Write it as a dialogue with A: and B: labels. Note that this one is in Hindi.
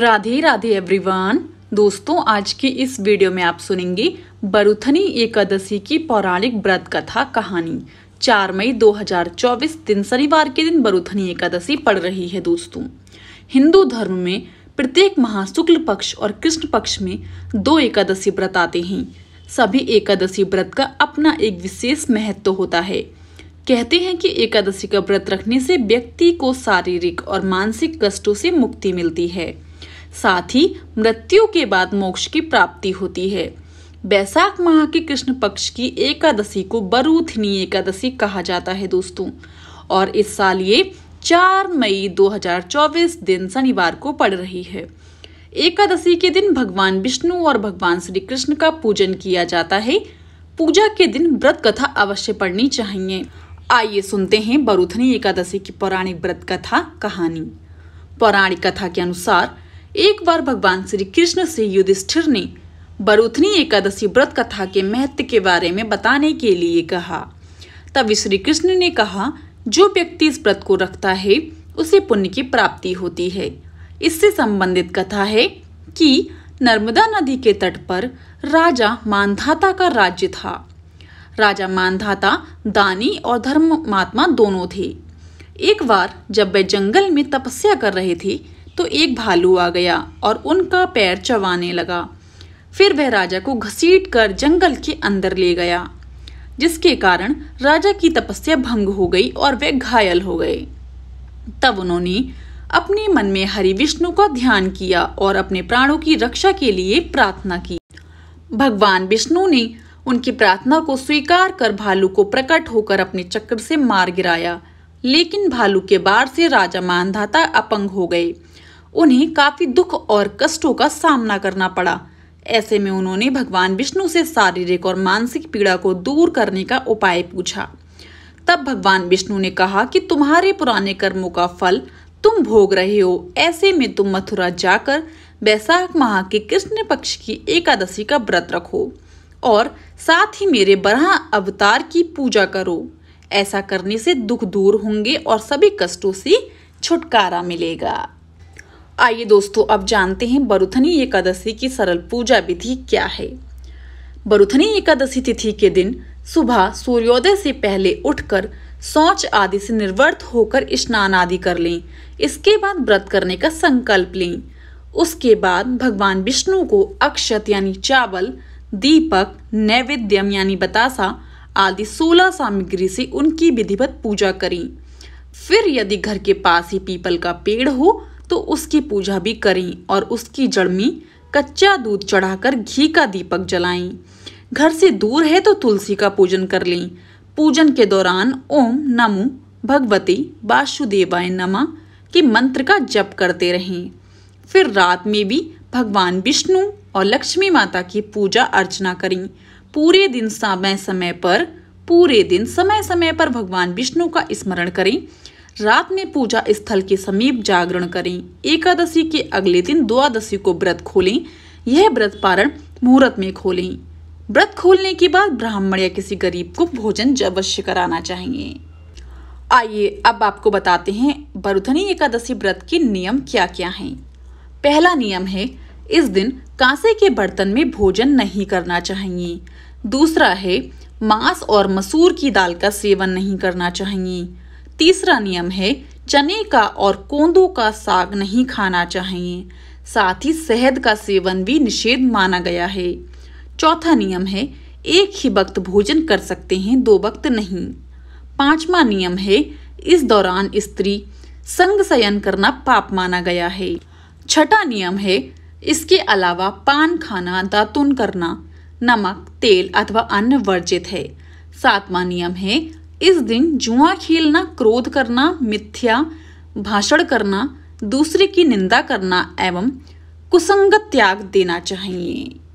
A: राधे राधे एवरीवन दोस्तों आज की इस वीडियो में आप सुनेंगे बरुथनी एकादशी की पौराणिक व्रत कथा कहानी 4 मई 2024 दिन शनिवार के दिन बरुथनी एकादशी पड़ रही है दोस्तों हिंदू धर्म में प्रत्येक महाशुक्ल पक्ष और कृष्ण पक्ष में दो एकादशी व्रत आते हैं सभी एकादशी व्रत का अपना एक विशेष महत्व होता है कहते हैं कि एकादशी का व्रत रखने से व्यक्ति को शारीरिक और मानसिक कष्टों से मुक्ति मिलती है साथ ही मृत्यु के बाद मोक्ष की प्राप्ति होती है बैसाख माह के कृष्ण पक्ष की एकादशी को बरूथनी एकादशी कहा जाता है दोस्तों और इस साल ये 4 मई 2024 दिन शनिवार को पड़ रही है एकादशी के दिन भगवान विष्णु और भगवान श्री कृष्ण का पूजन किया जाता है पूजा के दिन व्रत कथा अवश्य पढ़नी चाहिए आइए सुनते हैं बरूथनी एकादशी की पौराणिक व्रत कथा कहानी पौराणिक कथा के अनुसार एक बार भगवान श्री कृष्ण से युधिष्ठिर ने बरुथनी एकादशी व्रत कथा के महत्व के बारे में बताने के लिए कहा तब श्री कृष्ण ने कहा जो व्यक्ति इस व्रत को रखता है उसे पुण्य की प्राप्ति होती है इससे संबंधित कथा है कि नर्मदा नदी के तट पर राजा मानधाता का राज्य था राजा मानधाता दानी और धर्म महात्मा दोनों थे एक बार जब वे जंगल में तपस्या कर रहे थे तो एक भालू आ गया और उनका पैर चबाने लगा फिर वह राजा को घसीट कर जंगल के अंदर ले गया जिसके कारण राजा की तपस्या भंग हो गई और वे घायल हो गए तब उन्होंने अपने मन में हरि विष्णु का ध्यान किया और अपने प्राणों की रक्षा के लिए प्रार्थना की भगवान विष्णु ने उनकी प्रार्थना को स्वीकार कर भालू को प्रकट होकर अपने चक्र से मार गिराया लेकिन भालू के बार से राजा मानधाता अपंग हो गए उन्हें काफी दुख और कष्टों का सामना करना पड़ा ऐसे में उन्होंने भगवान विष्णु से शारीरिक और मानसिक पीड़ा को दूर करने का उपाय पूछा तब भगवान विष्णु ने कहा कि तुम्हारे पुराने कर्मों का फल तुम भोग रहे हो ऐसे में तुम मथुरा जाकर बैसाख माह के कृष्ण पक्ष की एकादशी का व्रत रखो और साथ ही मेरे बरहा अवतार की पूजा करो ऐसा करने से दुख दूर होंगे और सभी कष्टों से छुटकारा मिलेगा आइए दोस्तों अब जानते हैं बरुथनी एकादशी की सरल पूजा विधि क्या है बरुथनी एकादशी तिथि के दिन सुबह सूर्योदय से पहले उठकर शौच आदि से निर्वर्त होकर स्नान आदि कर लें इसके बाद व्रत करने का संकल्प लें उसके बाद भगवान विष्णु को अक्षत यानी चावल दीपक नैवेद्यम यानी बतासा आदि सोलह सामग्री से उनकी विधिवत पूजा करें फिर यदि घर के पास ही पीपल का पेड़ हो तो उसकी पूजा भी करें और उसकी जड़मी कच्चा दूध चढ़ाकर घी का दीपक जलाएं घर से दूर है तो तुलसी का पूजन कर लें पूजन के दौरान ओम नमो भगवती वासुदेवाय नमः के मंत्र का जप करते रहें फिर रात में भी भगवान विष्णु और लक्ष्मी माता की पूजा अर्चना करें पूरे दिन समय समय पर पूरे दिन समय समय पर भगवान विष्णु का स्मरण करें रात में पूजा स्थल के समीप जागरण करें एकादशी के अगले दिन द्वादशी को व्रत खोलें यह व्रत पारण मुहूर्त में खोलें व्रत खोलने के बाद ब्राह्मण या किसी गरीब को भोजन अवश्य कराना चाहिए आइए अब आपको बताते हैं बरुधनी एकादशी व्रत के नियम क्या क्या हैं पहला नियम है इस दिन कांसे के बर्तन में भोजन नहीं करना चाहिए दूसरा है मांस और मसूर की दाल का सेवन नहीं करना चाहिए तीसरा नियम है चने का और कोंदों का साग नहीं खाना चाहिए साथ ही शहद का सेवन भी निषेध माना गया है चौथा नियम है एक ही वक्त भोजन कर सकते हैं दो वक्त नहीं पांचवा नियम है इस दौरान स्त्री संग शयन करना पाप माना गया है छठा नियम है इसके अलावा पान खाना दातुन करना नमक तेल अथवा अन्य वर्जित है सातवां नियम है इस दिन जुआ खेलना क्रोध करना मिथ्या भाषण करना दूसरे की निंदा करना एवं कुसंगत त्याग देना चाहिए